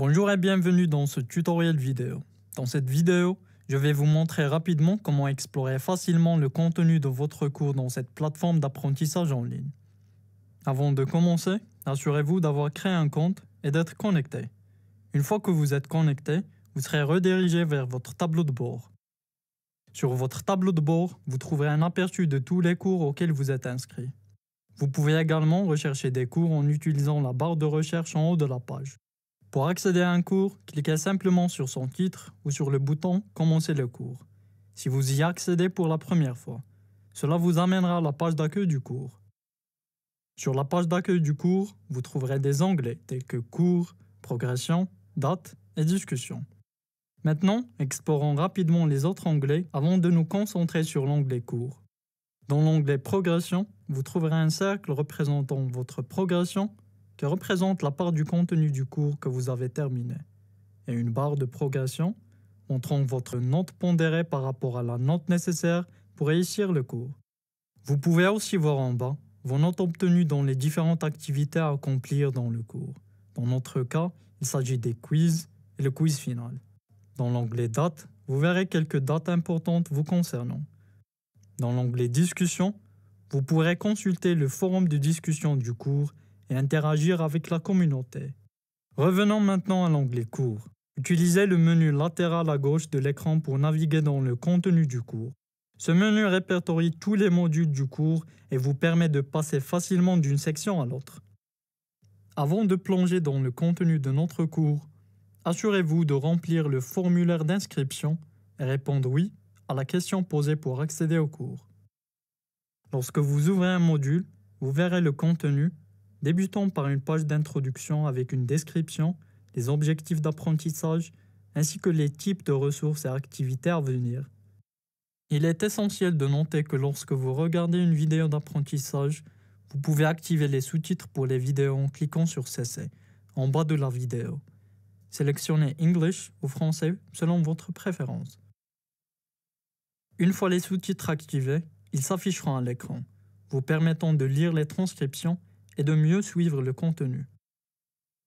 Bonjour et bienvenue dans ce tutoriel vidéo. Dans cette vidéo, je vais vous montrer rapidement comment explorer facilement le contenu de votre cours dans cette plateforme d'apprentissage en ligne. Avant de commencer, assurez-vous d'avoir créé un compte et d'être connecté. Une fois que vous êtes connecté, vous serez redirigé vers votre tableau de bord. Sur votre tableau de bord, vous trouverez un aperçu de tous les cours auxquels vous êtes inscrit. Vous pouvez également rechercher des cours en utilisant la barre de recherche en haut de la page. Pour accéder à un cours, cliquez simplement sur son titre ou sur le bouton Commencer le cours, si vous y accédez pour la première fois. Cela vous amènera à la page d'accueil du cours. Sur la page d'accueil du cours, vous trouverez des onglets tels que Cours, Progression, Date et Discussion. Maintenant, explorons rapidement les autres onglets avant de nous concentrer sur l'onglet Cours. Dans l'onglet Progression, vous trouverez un cercle représentant votre progression représente la part du contenu du cours que vous avez terminé, et une barre de progression montrant votre note pondérée par rapport à la note nécessaire pour réussir le cours. Vous pouvez aussi voir en bas vos notes obtenues dans les différentes activités à accomplir dans le cours. Dans notre cas, il s'agit des quiz et le quiz final. Dans l'onglet Dates, vous verrez quelques dates importantes vous concernant. Dans l'onglet Discussion, vous pourrez consulter le forum de discussion du cours et interagir avec la communauté. Revenons maintenant à l'onglet cours. Utilisez le menu latéral à gauche de l'écran pour naviguer dans le contenu du cours. Ce menu répertorie tous les modules du cours et vous permet de passer facilement d'une section à l'autre. Avant de plonger dans le contenu de notre cours, assurez-vous de remplir le formulaire d'inscription et répondre oui à la question posée pour accéder au cours. Lorsque vous ouvrez un module, vous verrez le contenu Débutons par une page d'introduction avec une description, les objectifs d'apprentissage, ainsi que les types de ressources et activités à venir. Il est essentiel de noter que lorsque vous regardez une vidéo d'apprentissage, vous pouvez activer les sous-titres pour les vidéos en cliquant sur CC, en bas de la vidéo. Sélectionnez English ou français selon votre préférence. Une fois les sous-titres activés, ils s'afficheront à l'écran, vous permettant de lire les transcriptions et de mieux suivre le contenu.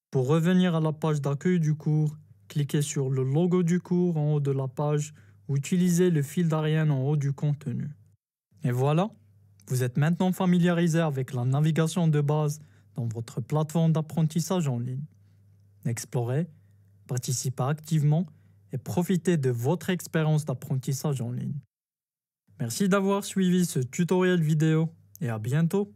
Pour revenir à la page d'accueil du cours, cliquez sur le logo du cours en haut de la page ou utilisez le fil d'Ariane en haut du contenu. Et voilà, vous êtes maintenant familiarisé avec la navigation de base dans votre plateforme d'apprentissage en ligne. Explorez, participez activement et profitez de votre expérience d'apprentissage en ligne. Merci d'avoir suivi ce tutoriel vidéo et à bientôt